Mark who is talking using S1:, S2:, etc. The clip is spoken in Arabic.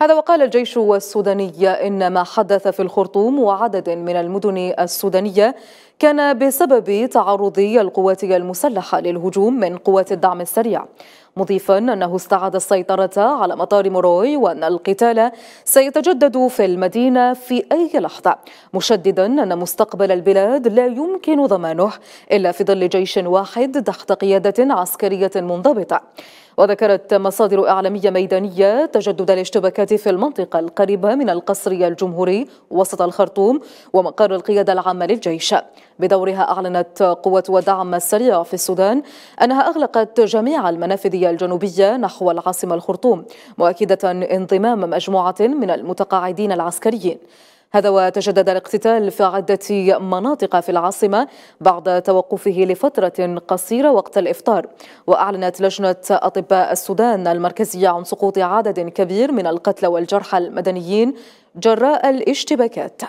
S1: هذا وقال الجيش السوداني إن ما حدث في الخرطوم وعدد من المدن السودانية كان بسبب تعرض القوات المسلحة للهجوم من قوات الدعم السريع مضيفا أنه استعاد السيطرة على مطار مروي وأن القتال سيتجدد في المدينة في أي لحظة مشددا أن مستقبل البلاد لا يمكن ضمانه إلا في ظل جيش واحد تحت قيادة عسكرية منضبطة وذكرت مصادر إعلامية ميدانية تجدد الاشتباكات في المنطقة القريبة من القصر الجمهوري وسط الخرطوم ومقر القيادة العامة للجيش بدورها أعلنت قوة ودعم السريع في السودان أنها أغلقت جميع المنافذ الجنوبية نحو العاصمة الخرطوم مؤكدة انضمام مجموعة من المتقاعدين العسكريين هذا وتجدد الاقتتال في عدة مناطق في العاصمة بعد توقفه لفترة قصيرة وقت الإفطار وأعلنت لجنة أطباء السودان المركزية عن سقوط عدد كبير من القتلى والجرحى المدنيين جراء الاشتباكات